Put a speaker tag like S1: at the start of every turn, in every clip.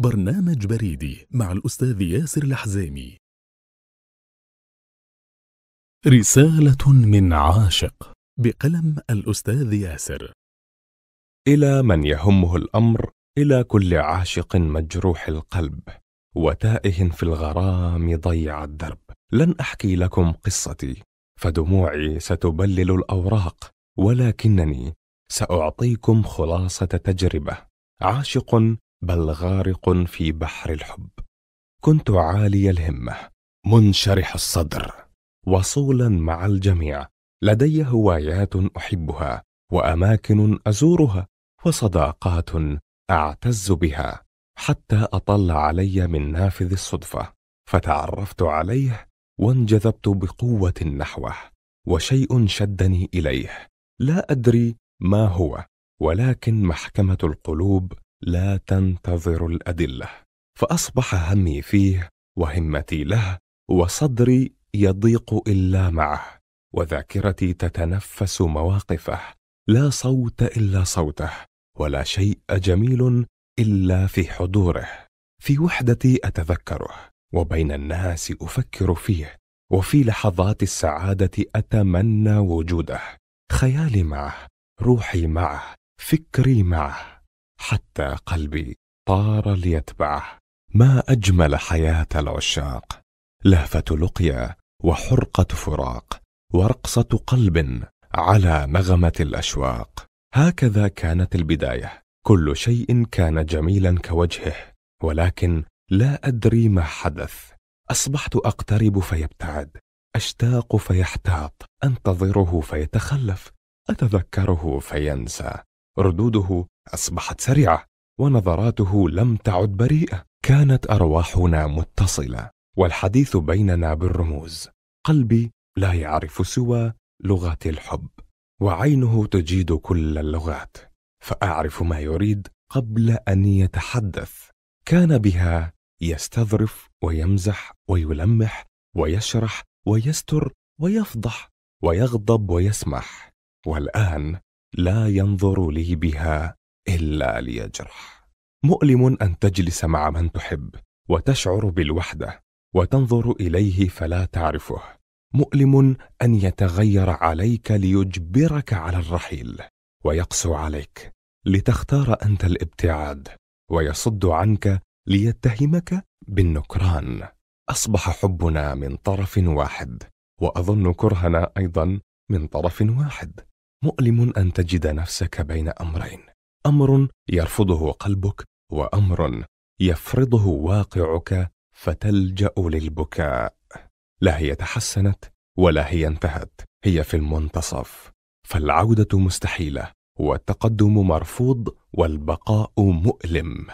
S1: برنامج بريدي مع الأستاذ ياسر الحزامي
S2: رسالة من عاشق بقلم الأستاذ ياسر إلى من يهمه الأمر إلى كل عاشق مجروح القلب وتائه في الغرام ضيع الدرب لن أحكي لكم قصتي فدموعي ستبلل الأوراق ولكنني سأعطيكم خلاصة تجربة عاشق بل غارق في بحر الحب كنت عالي الهمه منشرح الصدر وصولا مع الجميع لدي هوايات احبها واماكن ازورها وصداقات اعتز بها حتى اطل علي من نافذ الصدفه فتعرفت عليه وانجذبت بقوه نحوه وشيء شدني اليه لا ادري ما هو ولكن محكمه القلوب لا تنتظر الادله فاصبح همي فيه وهمتي له وصدري يضيق الا معه وذاكرتي تتنفس مواقفه لا صوت الا صوته ولا شيء جميل الا في حضوره في وحدتي اتذكره وبين الناس افكر فيه وفي لحظات السعاده اتمنى وجوده خيالي معه روحي معه فكري معه حتى قلبي طار ليتبعه ما اجمل حياه العشاق لهفه لقيا وحرقه فراق ورقصه قلب على نغمه الاشواق هكذا كانت البدايه كل شيء كان جميلا كوجهه ولكن لا ادري ما حدث اصبحت اقترب فيبتعد اشتاق فيحتاط انتظره فيتخلف اتذكره فينسى ردوده اصبحت سريعه ونظراته لم تعد بريئه كانت ارواحنا متصله والحديث بيننا بالرموز قلبي لا يعرف سوى لغه الحب وعينه تجيد كل اللغات فاعرف ما يريد قبل ان يتحدث كان بها يستظرف ويمزح ويلمح ويشرح ويستر ويفضح ويغضب ويسمح والان لا ينظر لي بها الا ليجرح مؤلم ان تجلس مع من تحب وتشعر بالوحده وتنظر اليه فلا تعرفه مؤلم ان يتغير عليك ليجبرك على الرحيل ويقسو عليك لتختار انت الابتعاد ويصد عنك ليتهمك بالنكران اصبح حبنا من طرف واحد واظن كرهنا ايضا من طرف واحد مؤلم ان تجد نفسك بين امرين امر يرفضه قلبك وامر يفرضه واقعك فتلجا للبكاء لا هي تحسنت ولا هي انتهت هي في المنتصف فالعوده مستحيله والتقدم مرفوض والبقاء مؤلم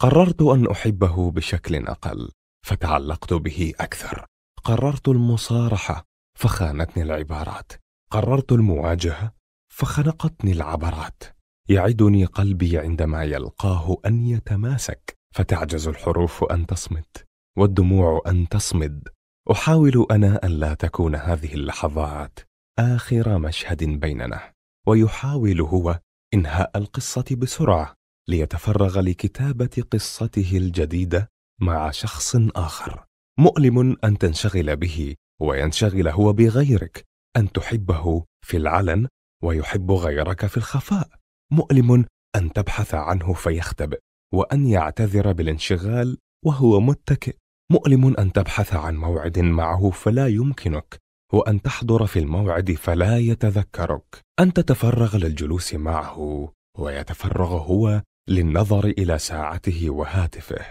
S2: قررت ان احبه بشكل اقل فتعلقت به اكثر قررت المصارحه فخانتني العبارات قررت المواجهه فخنقتني العبرات يعدني قلبي عندما يلقاه ان يتماسك فتعجز الحروف ان تصمت والدموع ان تصمد احاول انا ان لا تكون هذه اللحظات اخر مشهد بيننا ويحاول هو انهاء القصه بسرعه ليتفرغ لكتابه قصته الجديده مع شخص اخر مؤلم ان تنشغل به وينشغل هو بغيرك ان تحبه في العلن ويحب غيرك في الخفاء مؤلم ان تبحث عنه فيختبئ وان يعتذر بالانشغال وهو متكئ مؤلم ان تبحث عن موعد معه فلا يمكنك وان تحضر في الموعد فلا يتذكرك ان تتفرغ للجلوس معه ويتفرغ هو للنظر الى ساعته وهاتفه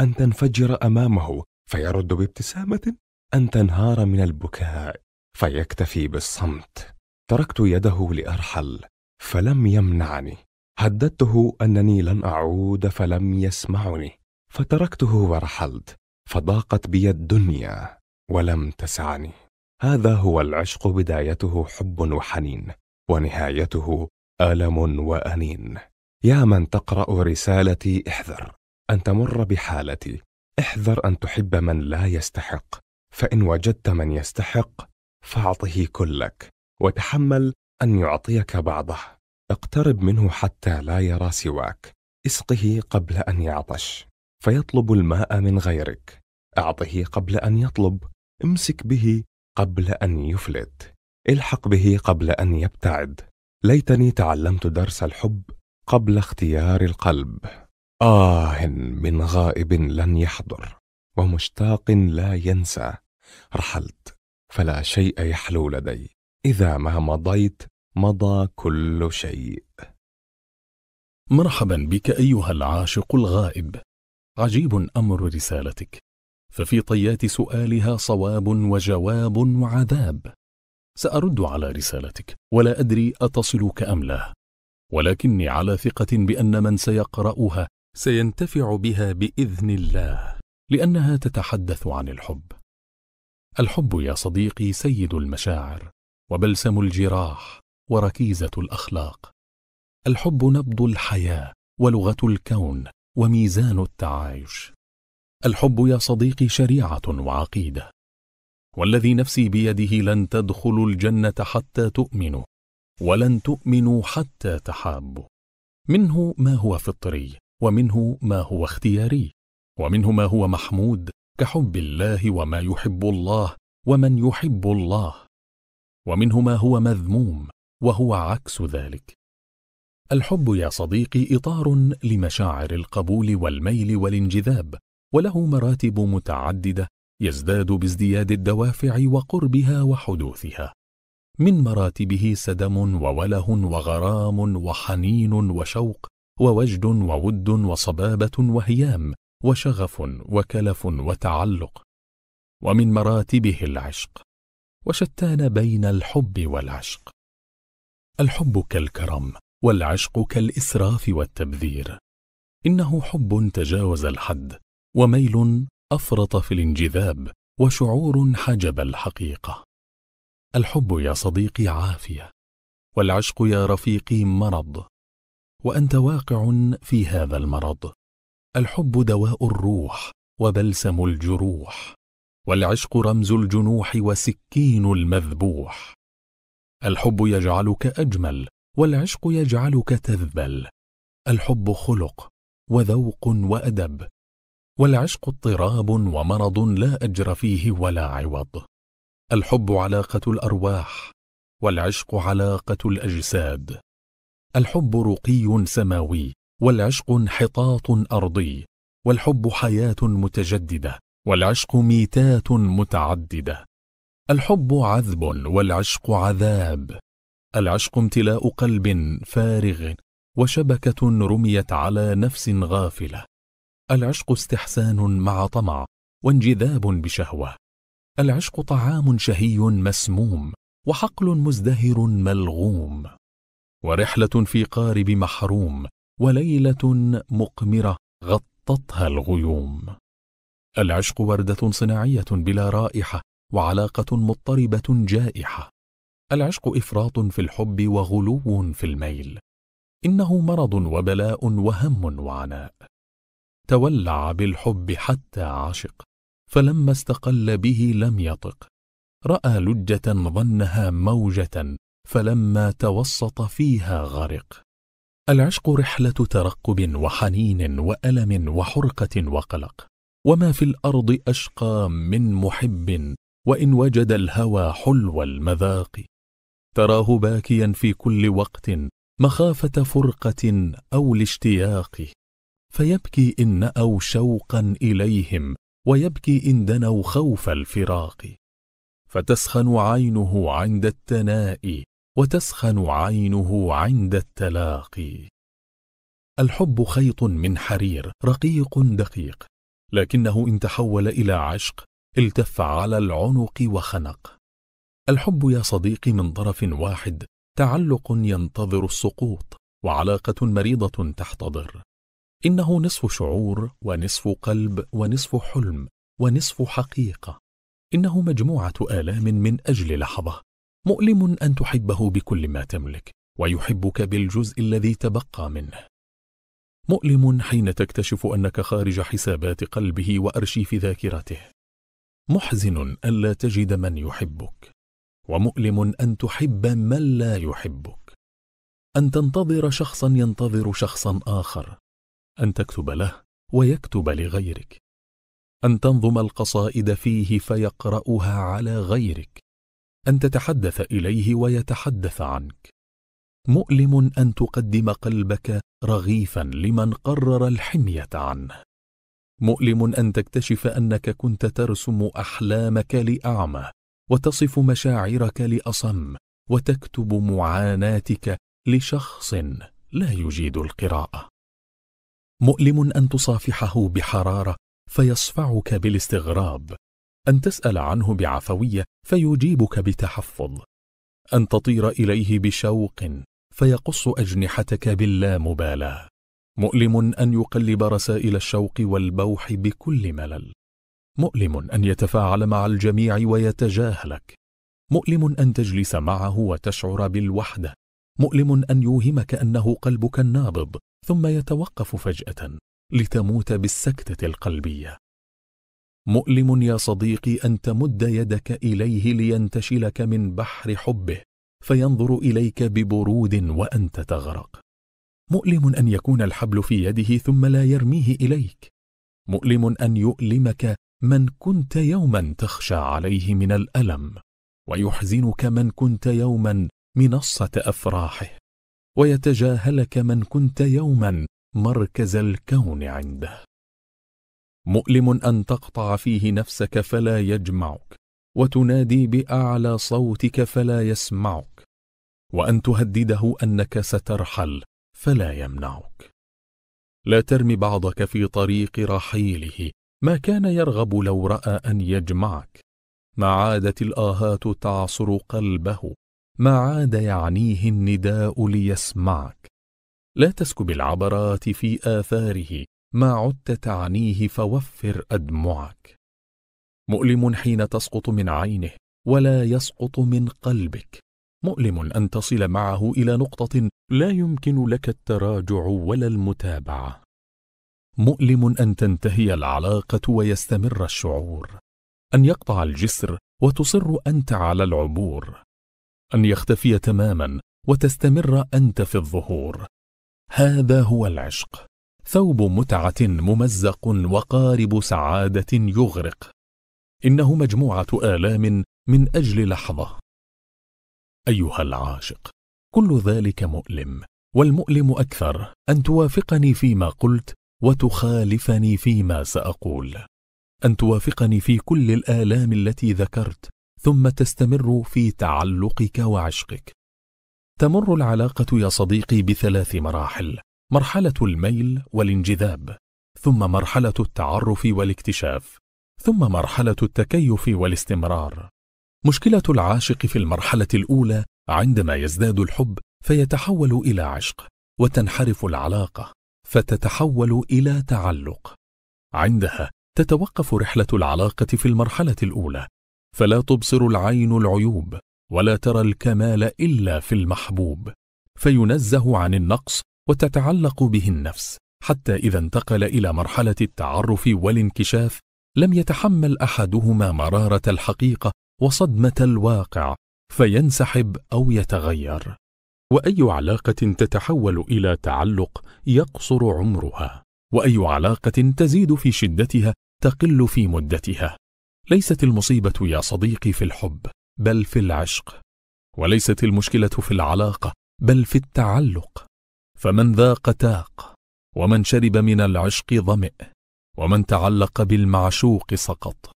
S2: ان تنفجر امامه فيرد بابتسامه ان تنهار من البكاء فيكتفي بالصمت تركت يده لارحل فلم يمنعني هددته انني لن اعود فلم يسمعني فتركته ورحلت فضاقت بي الدنيا ولم تسعني هذا هو العشق بدايته حب وحنين ونهايته الم وانين يا من تقرا رسالتي احذر ان تمر بحالتي احذر ان تحب من لا يستحق فان وجدت من يستحق فاعطه كلك وتحمل أن يعطيك بعضه اقترب منه حتى لا يرى سواك اسقه قبل أن يعطش فيطلب الماء من غيرك أعطه قبل أن يطلب امسك به قبل أن يفلت الحق به قبل أن يبتعد ليتني تعلمت درس الحب قبل اختيار القلب آه من غائب لن يحضر ومشتاق لا ينسى رحلت فلا شيء يحلو لدي إذا ما مضيت مضى كل شيء مرحبا بك أيها العاشق الغائب
S1: عجيب أمر رسالتك ففي طيات سؤالها صواب وجواب وعذاب سأرد على رسالتك ولا أدري أتصلك أم لا ولكني على ثقة بأن من سيقرأها سينتفع بها بإذن الله لأنها تتحدث عن الحب الحب يا صديقي سيد المشاعر وبلسم الجراح وركيزة الأخلاق الحب نبض الحياة ولغة الكون وميزان التعايش الحب يا صديقي شريعة وعقيدة والذي نفسي بيده لن تدخلوا الجنة حتى تؤمنوا ولن تؤمنوا حتى تحابوا منه ما هو فطري ومنه ما هو اختياري ومنه ما هو محمود كحب الله وما يحب الله ومن يحب الله ومنه ما هو مذموم وهو عكس ذلك الحب يا صديقي إطار لمشاعر القبول والميل والانجذاب وله مراتب متعددة يزداد بازدياد الدوافع وقربها وحدوثها من مراتبه سدم ووله وغرام وحنين وشوق ووجد وود وصبابة وهيام وشغف وكلف وتعلق ومن مراتبه العشق وشتان بين الحب والعشق الحب كالكرم والعشق كالإسراف والتبذير إنه حب تجاوز الحد وميل أفرط في الانجذاب وشعور حجب الحقيقة الحب يا صديقي عافية والعشق يا رفيقي مرض وأنت واقع في هذا المرض الحب دواء الروح وبلسم الجروح والعشق رمز الجنوح وسكين المذبوح الحب يجعلك أجمل والعشق يجعلك تذبل الحب خلق وذوق وأدب والعشق اضطراب ومرض لا أجر فيه ولا عوض الحب علاقة الأرواح والعشق علاقة الأجساد الحب رقي سماوي والعشق انحطاط أرضي والحب حياة متجددة والعشق ميتات متعددة الحب عذب والعشق عذاب العشق امتلاء قلب فارغ وشبكة رميت على نفس غافلة العشق استحسان مع طمع وانجذاب بشهوة العشق طعام شهي مسموم وحقل مزدهر ملغوم ورحلة في قارب محروم وليلة مقمرة غطتها الغيوم العشق وردة صناعية بلا رائحة وعلاقة مضطربة جائحة العشق إفراط في الحب وغلو في الميل إنه مرض وبلاء وهم وعناء تولع بالحب حتى عشق فلما استقل به لم يطق رأى لجة ظنها موجة فلما توسط فيها غرق العشق رحلة ترقب وحنين وألم وحرقة وقلق وما في الأرض أشقى من محب وإن وجد الهوى حلو المذاق تراه باكيا في كل وقت مخافة فرقة أو الاشتياق فيبكي إن نأوا شوقا إليهم ويبكي إن دنوا خوف الفراق فتسخن عينه عند التناء وتسخن عينه عند التلاقي الحب خيط من حرير رقيق دقيق لكنه إن تحول إلى عشق التف على العنق وخنق الحب يا صديقي من طرف واحد تعلق ينتظر السقوط وعلاقة مريضة تحتضر إنه نصف شعور ونصف قلب ونصف حلم ونصف حقيقة إنه مجموعة آلام من أجل لحظة مؤلم أن تحبه بكل ما تملك ويحبك بالجزء الذي تبقى منه مؤلم حين تكتشف أنك خارج حسابات قلبه وأرشيف ذاكرته محزن ألا تجد من يحبك ومؤلم أن تحب من لا يحبك أن تنتظر شخصا ينتظر شخصا آخر أن تكتب له ويكتب لغيرك أن تنظم القصائد فيه فيقرأها على غيرك أن تتحدث إليه ويتحدث عنك مؤلم أن تقدم قلبك رغيفا لمن قرر الحمية عنه مؤلم أن تكتشف أنك كنت ترسم أحلامك لأعمى وتصف مشاعرك لأصم وتكتب معاناتك لشخص لا يجيد القراءة مؤلم أن تصافحه بحرارة فيصفعك بالاستغراب أن تسأل عنه بعفوية فيجيبك بتحفظ أن تطير إليه بشوق فيقص أجنحتك باللامبالاة مؤلم أن يقلب رسائل الشوق والبوح بكل ملل مؤلم أن يتفاعل مع الجميع ويتجاهلك مؤلم أن تجلس معه وتشعر بالوحدة مؤلم أن يوهمك أنه قلبك النابض ثم يتوقف فجأة لتموت بالسكتة القلبية مؤلم يا صديقي أن تمد يدك إليه لينتشلك من بحر حبه فينظر إليك ببرود وأنت تغرق مؤلم أن يكون الحبل في يده ثم لا يرميه إليك مؤلم أن يؤلمك من كنت يوما تخشى عليه من الألم ويحزنك من كنت يوما منصة أفراحه ويتجاهلك من كنت يوما مركز الكون عنده مؤلم أن تقطع فيه نفسك فلا يجمعك وتنادي بأعلى صوتك فلا يسمعك وأن تهدده أنك سترحل فلا يمنعك لا ترمي بعضك في طريق رحيله ما كان يرغب لو رأى أن يجمعك ما عادت الآهات تعصر قلبه ما عاد يعنيه النداء ليسمعك لا تسكب العبرات في آثاره ما عدت تعنيه فوفر أدمعك مؤلم حين تسقط من عينه ولا يسقط من قلبك مؤلم أن تصل معه إلى نقطة لا يمكن لك التراجع ولا المتابعة مؤلم أن تنتهي العلاقة ويستمر الشعور أن يقطع الجسر وتصر أنت على العبور أن يختفي تماما وتستمر أنت في الظهور هذا هو العشق ثوب متعة ممزق وقارب سعادة يغرق إنه مجموعة آلام من أجل لحظة أيها العاشق كل ذلك مؤلم والمؤلم أكثر أن توافقني فيما قلت وتخالفني فيما سأقول أن توافقني في كل الآلام التي ذكرت ثم تستمر في تعلقك وعشقك تمر العلاقة يا صديقي بثلاث مراحل مرحلة الميل والانجذاب ثم مرحلة التعرف والاكتشاف ثم مرحلة التكيف والاستمرار مشكلة العاشق في المرحلة الأولى عندما يزداد الحب فيتحول إلى عشق وتنحرف العلاقة فتتحول إلى تعلق عندها تتوقف رحلة العلاقة في المرحلة الأولى فلا تبصر العين العيوب ولا ترى الكمال إلا في المحبوب فينزه عن النقص وتتعلق به النفس حتى إذا انتقل إلى مرحلة التعرف والانكشاف لم يتحمل أحدهما مرارة الحقيقة وصدمة الواقع فينسحب أو يتغير وأي علاقة تتحول إلى تعلق يقصر عمرها وأي علاقة تزيد في شدتها تقل في مدتها ليست المصيبة يا صديقي في الحب بل في العشق وليست المشكلة في العلاقة بل في التعلق فمن ذاق تاق ومن شرب من العشق ظمئ ومن تعلق بالمعشوق سقط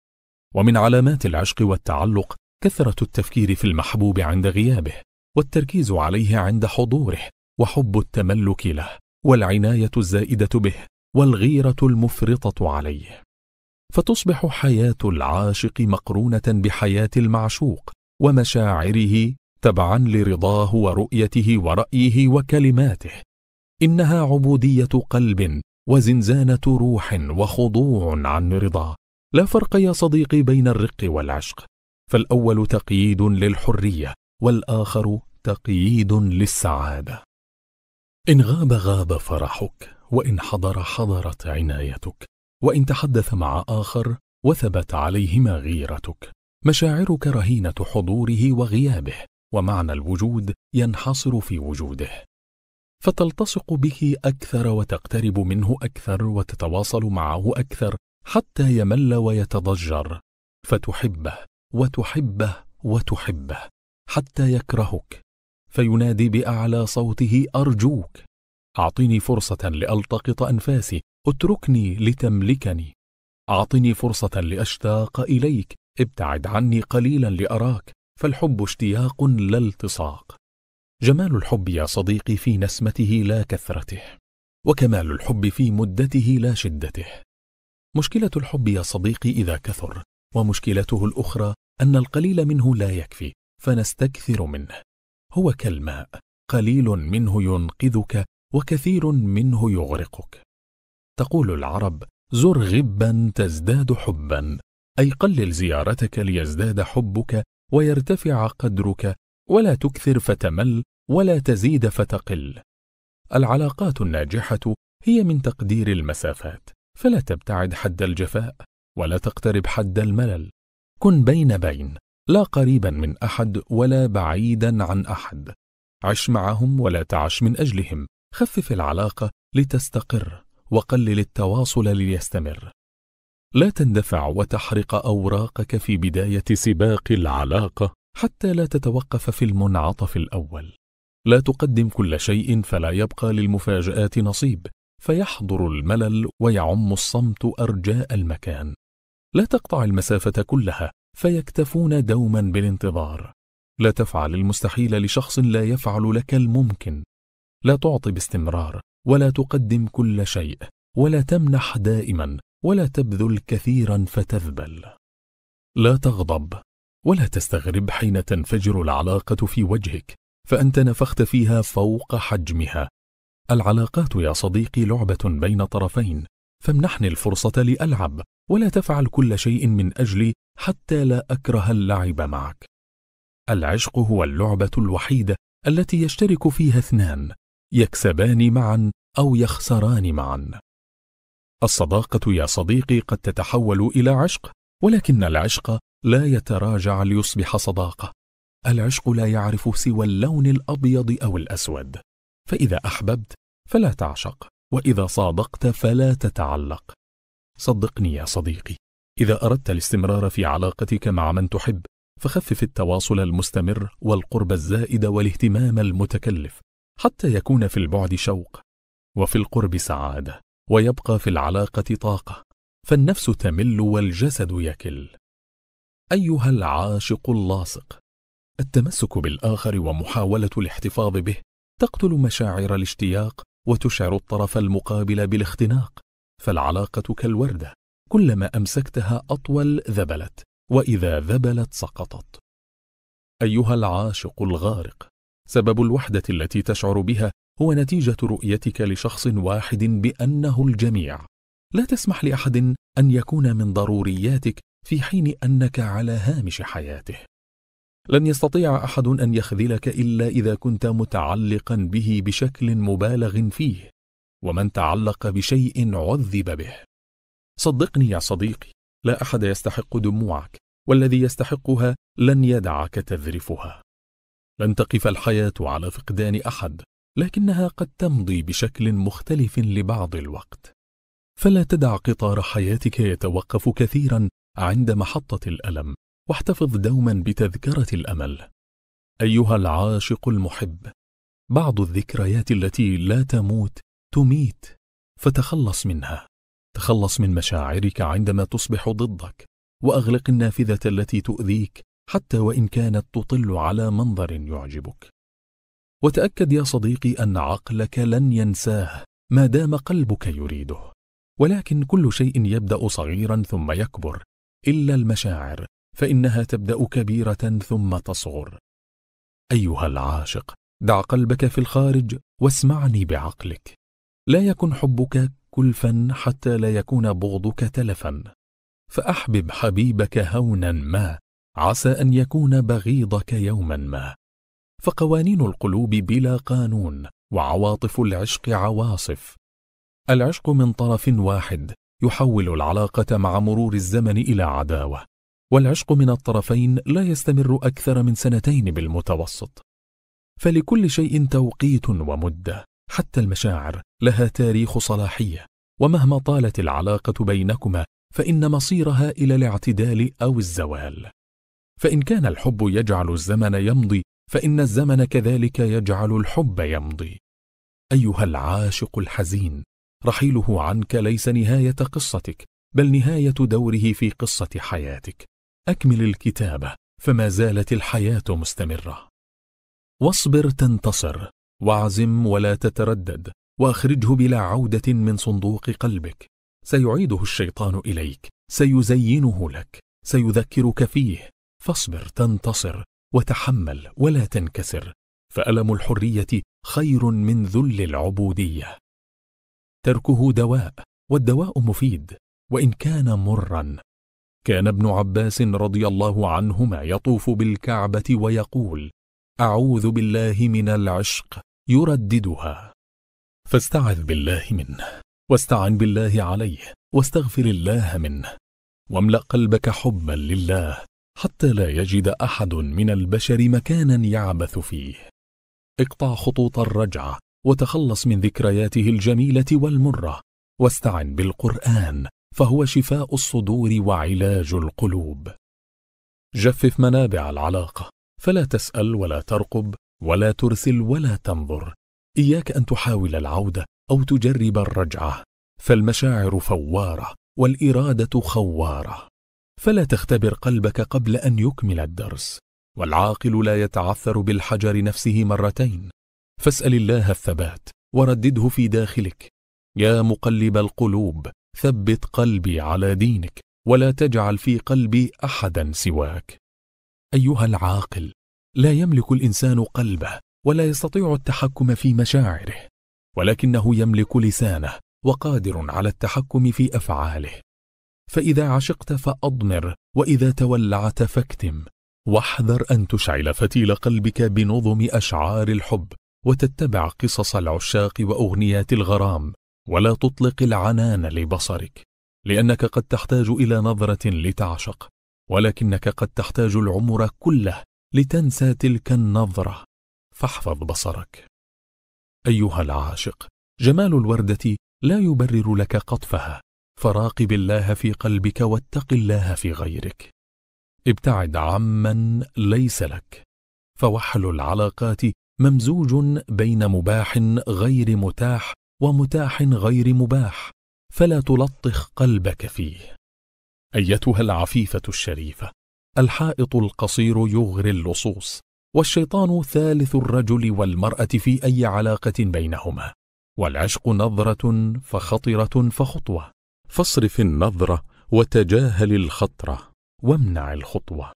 S1: ومن علامات العشق والتعلق كثرة التفكير في المحبوب عند غيابه والتركيز عليه عند حضوره وحب التملك له والعناية الزائدة به والغيرة المفرطة عليه فتصبح حياة العاشق مقرونة بحياة المعشوق ومشاعره تبعا لرضاه ورؤيته ورأيه وكلماته إنها عبودية قلب وزنزانة روح وخضوع عن رضاه لا فرق يا صديقي بين الرق والعشق فالأول تقييد للحرية والآخر تقييد للسعادة إن غاب غاب فرحك وإن حضر حضرت عنايتك وإن تحدث مع آخر وثبت عليهما غيرتك مشاعرك رهينة حضوره وغيابه ومعنى الوجود ينحصر في وجوده فتلتصق به أكثر وتقترب منه أكثر وتتواصل معه أكثر حتى يمل ويتضجر فتحبه وتحبه وتحبه حتى يكرهك فينادي باعلى صوته ارجوك اعطني فرصه لالتقط انفاسي اتركني لتملكني اعطني فرصه لاشتاق اليك ابتعد عني قليلا لاراك فالحب اشتياق لا التصاق جمال الحب يا صديقي في نسمته لا كثرته وكمال الحب في مدته لا شدته مشكلة الحب يا صديقي إذا كثر ومشكلته الأخرى أن القليل منه لا يكفي فنستكثر منه هو كالماء قليل منه ينقذك وكثير منه يغرقك تقول العرب زر غبا تزداد حبا أي قلل زيارتك ليزداد حبك ويرتفع قدرك ولا تكثر فتمل ولا تزيد فتقل العلاقات الناجحة هي من تقدير المسافات فلا تبتعد حد الجفاء ولا تقترب حد الملل كن بين بين لا قريبا من أحد ولا بعيدا عن أحد عش معهم ولا تعش من أجلهم خفف العلاقة لتستقر وقلل التواصل ليستمر لا تندفع وتحرق أوراقك في بداية سباق العلاقة حتى لا تتوقف في المنعطف الأول لا تقدم كل شيء فلا يبقى للمفاجآت نصيب فيحضر الملل ويعم الصمت أرجاء المكان لا تقطع المسافة كلها فيكتفون دوما بالانتظار لا تفعل المستحيل لشخص لا يفعل لك الممكن لا تعطي باستمرار ولا تقدم كل شيء ولا تمنح دائما ولا تبذل كثيرا فتذبل لا تغضب ولا تستغرب حين تنفجر العلاقة في وجهك فأنت نفخت فيها فوق حجمها العلاقات يا صديقي لعبة بين طرفين فامنحني الفرصة لألعب ولا تفعل كل شيء من أجلي حتى لا أكره اللعب معك العشق هو اللعبة الوحيدة التي يشترك فيها اثنان يكسبان معا أو يخسران معا الصداقة يا صديقي قد تتحول إلى عشق ولكن العشق لا يتراجع ليصبح صداقة العشق لا يعرف سوى اللون الأبيض أو الأسود فإذا أحببت فلا تعشق وإذا صادقت فلا تتعلق صدقني يا صديقي إذا أردت الاستمرار في علاقتك مع من تحب فخفف التواصل المستمر والقرب الزائد والاهتمام المتكلف حتى يكون في البعد شوق وفي القرب سعادة ويبقى في العلاقة طاقة فالنفس تمل والجسد يكل أيها العاشق اللاصق التمسك بالآخر ومحاولة الاحتفاظ به تقتل مشاعر الاشتياق وتشعر الطرف المقابل بالاختناق فالعلاقة كالوردة كلما أمسكتها أطول ذبلت وإذا ذبلت سقطت أيها العاشق الغارق سبب الوحدة التي تشعر بها هو نتيجة رؤيتك لشخص واحد بأنه الجميع لا تسمح لأحد أن يكون من ضرورياتك في حين أنك على هامش حياته لن يستطيع أحد أن يخذلك إلا إذا كنت متعلقا به بشكل مبالغ فيه ومن تعلق بشيء عذب به صدقني يا صديقي لا أحد يستحق دموعك والذي يستحقها لن يدعك تذرفها لن تقف الحياة على فقدان أحد لكنها قد تمضي بشكل مختلف لبعض الوقت فلا تدع قطار حياتك يتوقف كثيرا عند محطة الألم واحتفظ دوما بتذكرة الأمل أيها العاشق المحب بعض الذكريات التي لا تموت تميت فتخلص منها تخلص من مشاعرك عندما تصبح ضدك وأغلق النافذة التي تؤذيك حتى وإن كانت تطل على منظر يعجبك وتأكد يا صديقي أن عقلك لن ينساه ما دام قلبك يريده ولكن كل شيء يبدأ صغيرا ثم يكبر إلا المشاعر فإنها تبدأ كبيرة ثم تصغر أيها العاشق دع قلبك في الخارج واسمعني بعقلك لا يكن حبك كلفا حتى لا يكون بغضك تلفا فأحبب حبيبك هونا ما عسى أن يكون بغيضك يوما ما فقوانين القلوب بلا قانون وعواطف العشق عواصف العشق من طرف واحد يحول العلاقة مع مرور الزمن إلى عداوة والعشق من الطرفين لا يستمر أكثر من سنتين بالمتوسط فلكل شيء توقيت ومدة حتى المشاعر لها تاريخ صلاحية ومهما طالت العلاقة بينكما فإن مصيرها إلى الاعتدال أو الزوال فإن كان الحب يجعل الزمن يمضي فإن الزمن كذلك يجعل الحب يمضي أيها العاشق الحزين رحيله عنك ليس نهاية قصتك بل نهاية دوره في قصة حياتك أكمل الكتابة فما زالت الحياة مستمرة واصبر تنتصر واعزم ولا تتردد واخرجه بلا عودة من صندوق قلبك سيعيده الشيطان إليك سيزينه لك سيذكرك فيه فاصبر تنتصر وتحمل ولا تنكسر فألم الحرية خير من ذل العبودية تركه دواء والدواء مفيد وإن كان مرا كان ابن عباس رضي الله عنهما يطوف بالكعبة ويقول أعوذ بالله من العشق يرددها فاستعذ بالله منه واستعن بالله عليه واستغفر الله منه واملأ قلبك حبا لله حتى لا يجد أحد من البشر مكانا يعبث فيه اقطع خطوط الرجعة وتخلص من ذكرياته الجميلة والمرة واستعن بالقرآن فهو شفاء الصدور وعلاج القلوب جفف منابع العلاقة فلا تسأل ولا ترقب ولا ترسل ولا تنظر إياك أن تحاول العودة أو تجرب الرجعة فالمشاعر فوارة والإرادة خوارة فلا تختبر قلبك قبل أن يكمل الدرس والعاقل لا يتعثر بالحجر نفسه مرتين فاسأل الله الثبات وردده في داخلك يا مقلب القلوب ثبت قلبي على دينك ولا تجعل في قلبي أحدا سواك أيها العاقل لا يملك الإنسان قلبه ولا يستطيع التحكم في مشاعره ولكنه يملك لسانه وقادر على التحكم في أفعاله فإذا عشقت فأضمر وإذا تولعت فاكتم واحذر أن تشعل فتيل قلبك بنظم أشعار الحب وتتبع قصص العشاق وأغنيات الغرام ولا تطلق العنان لبصرك لأنك قد تحتاج إلى نظرة لتعشق ولكنك قد تحتاج العمر كله لتنسى تلك النظرة فاحفظ بصرك أيها العاشق جمال الوردة لا يبرر لك قطفها فراقب الله في قلبك واتق الله في غيرك ابتعد عمن ليس لك فوحل العلاقات ممزوج بين مباح غير متاح ومتاح غير مباح فلا تلطخ قلبك فيه ايتها العفيفه الشريفه الحائط القصير يغري اللصوص والشيطان ثالث الرجل والمراه في اي علاقه بينهما والعشق نظره فخطره فخطوه فاصرف النظره وتجاهل الخطره وامنع الخطوه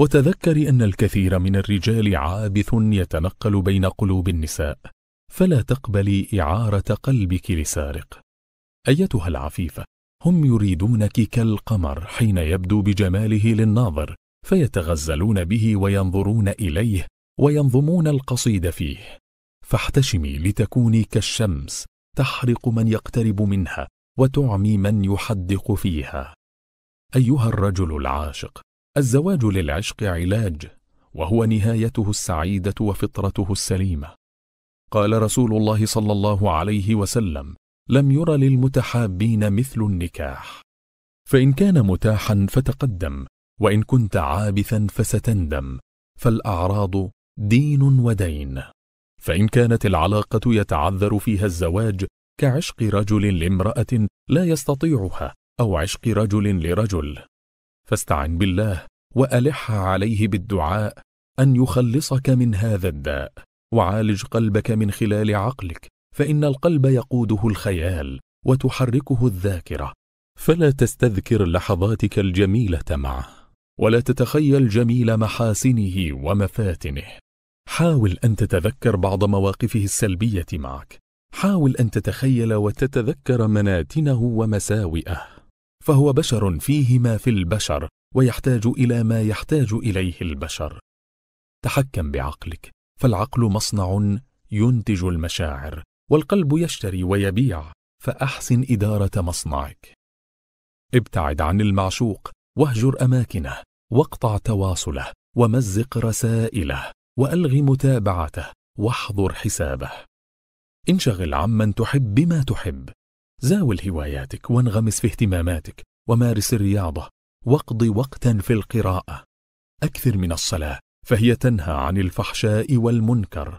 S1: وتذكر ان الكثير من الرجال عابث يتنقل بين قلوب النساء فلا تقبلي إعارة قلبك لسارق أيتها العفيفة هم يريدونك كالقمر حين يبدو بجماله للناظر فيتغزلون به وينظرون إليه وينظمون القصيد فيه فاحتشمي لتكوني كالشمس تحرق من يقترب منها وتعمي من يحدق فيها أيها الرجل العاشق الزواج للعشق علاج وهو نهايته السعيدة وفطرته السليمة قال رسول الله صلى الله عليه وسلم لم ير للمتحابين مثل النكاح فإن كان متاحا فتقدم وإن كنت عابثا فستندم فالأعراض دين ودين فإن كانت العلاقة يتعذر فيها الزواج كعشق رجل لامرأة لا يستطيعها أو عشق رجل لرجل فاستعن بالله وألح عليه بالدعاء أن يخلصك من هذا الداء وعالج قلبك من خلال عقلك فإن القلب يقوده الخيال وتحركه الذاكرة فلا تستذكر لحظاتك الجميلة معه ولا تتخيل جميل محاسنه ومفاتنه حاول أن تتذكر بعض مواقفه السلبية معك حاول أن تتخيل وتتذكر مناتنه ومساوئه فهو بشر فيه ما في البشر ويحتاج إلى ما يحتاج إليه البشر تحكم بعقلك فالعقل مصنع ينتج المشاعر والقلب يشتري ويبيع فأحسن إدارة مصنعك ابتعد عن المعشوق واهجر أماكنه واقطع تواصله ومزق رسائله وألغ متابعته واحضر حسابه انشغل عمن تحب بما تحب زاول هواياتك وانغمس في اهتماماتك ومارس الرياضة واقض وقتا في القراءة أكثر من الصلاة فهي تنهى عن الفحشاء والمنكر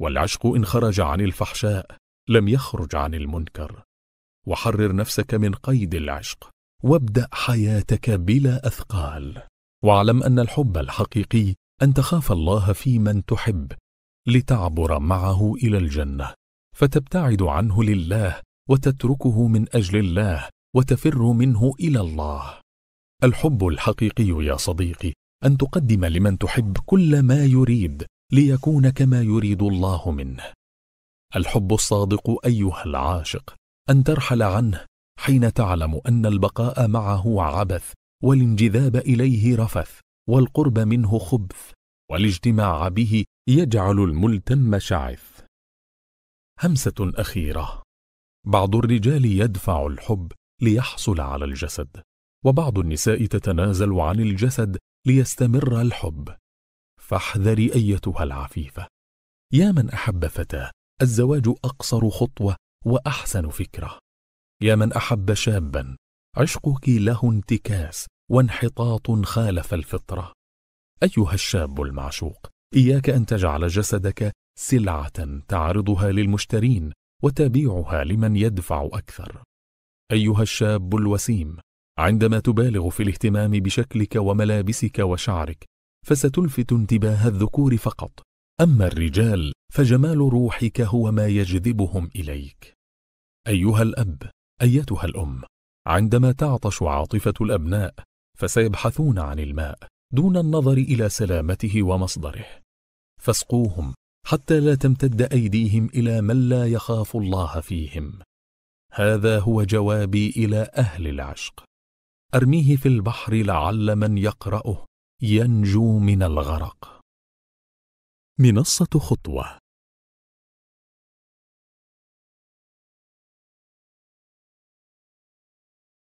S1: والعشق إن خرج عن الفحشاء لم يخرج عن المنكر وحرر نفسك من قيد العشق وابدأ حياتك بلا أثقال واعلم أن الحب الحقيقي أن تخاف الله في من تحب لتعبر معه إلى الجنة فتبتعد عنه لله وتتركه من أجل الله وتفر منه إلى الله الحب الحقيقي يا صديقي أن تقدم لمن تحب كل ما يريد ليكون كما يريد الله منه الحب الصادق أيها العاشق أن ترحل عنه حين تعلم أن البقاء معه عبث والانجذاب إليه رفث والقرب منه خبث والاجتماع به يجعل الملتم شعث همسة أخيرة بعض الرجال يدفع الحب ليحصل على الجسد وبعض النساء تتنازل عن الجسد ليستمر الحب فاحذري أيتها العفيفة يا من أحب فتاة الزواج أقصر خطوة وأحسن فكرة يا من أحب شابا عشقك له انتكاس وانحطاط خالف الفطرة أيها الشاب المعشوق إياك أن تجعل جسدك سلعة تعرضها للمشترين وتبيعها لمن يدفع أكثر أيها الشاب الوسيم عندما تبالغ في الاهتمام بشكلك وملابسك وشعرك فستلفت انتباه الذكور فقط أما الرجال فجمال روحك هو ما يجذبهم إليك أيها الأب أيتها الأم عندما تعطش عاطفة الأبناء فسيبحثون عن الماء دون النظر إلى سلامته ومصدره فاسقوهم حتى لا تمتد أيديهم إلى من لا يخاف الله فيهم هذا هو جوابي إلى أهل العشق أرميه في البحر لعل من يقرأه ينجو من الغرق منصة خطوة